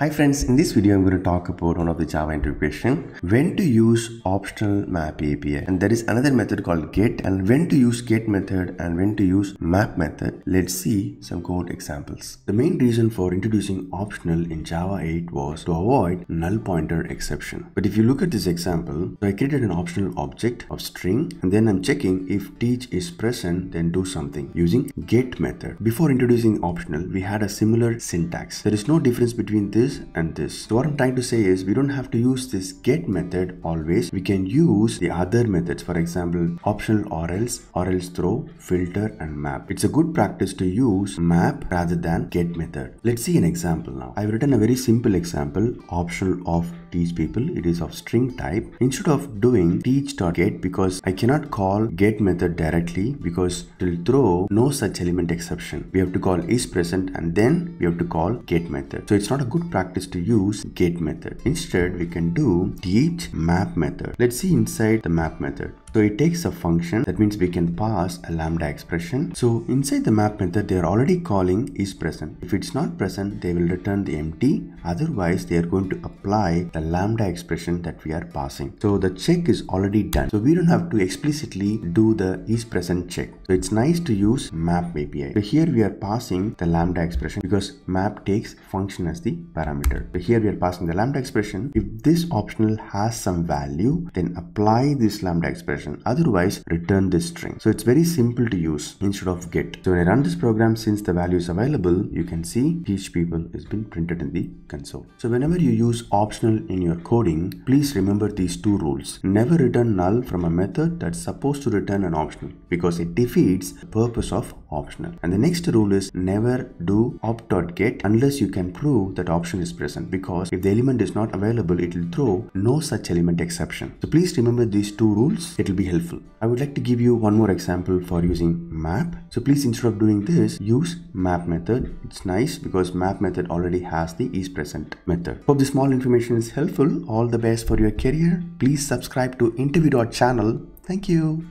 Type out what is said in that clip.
Hi friends, in this video I'm going to talk about one of the Java integration. when to use optional map API and there is another method called get and when to use get method and when to use map method. Let's see some code examples. The main reason for introducing optional in Java 8 was to avoid null pointer exception. But if you look at this example, so I created an optional object of string and then I'm checking if teach is present then do something using get method. Before introducing optional, we had a similar syntax. There is no difference between this this and this. So what I'm trying to say is we don't have to use this get method always. We can use the other methods. For example, optional or else, or else throw, filter and map. It's a good practice to use map rather than get method. Let's see an example now. I've written a very simple example, optional of teach people. It is of string type. Instead of doing teach.get because I cannot call get method directly because it will throw no such element exception. We have to call is present and then we have to call get method. So it's not a good practice practice to use get method. Instead, we can do teach map method. Let's see inside the map method. So it takes a function that means we can pass a lambda expression. So inside the map method they are already calling is present. If it's not present they will return the empty otherwise they are going to apply the lambda expression that we are passing. So the check is already done. So we don't have to explicitly do the is present check. So it's nice to use map API. So here we are passing the lambda expression because map takes function as the parameter. So here we are passing the lambda expression. If this optional has some value then apply this lambda expression otherwise return this string so it's very simple to use instead of get so when i run this program since the value is available you can see teach people has been printed in the console so whenever you use optional in your coding please remember these two rules never return null from a method that's supposed to return an optional because it defeats the purpose of optional and the next rule is never do opt.get unless you can prove that option is present because if the element is not available it will throw no such element exception so please remember these two rules it will be helpful. I would like to give you one more example for using map. So please instead of doing this, use map method. It's nice because map method already has the is present method. Hope this small information is helpful. All the best for your career. Please subscribe to interview.channel. Thank you.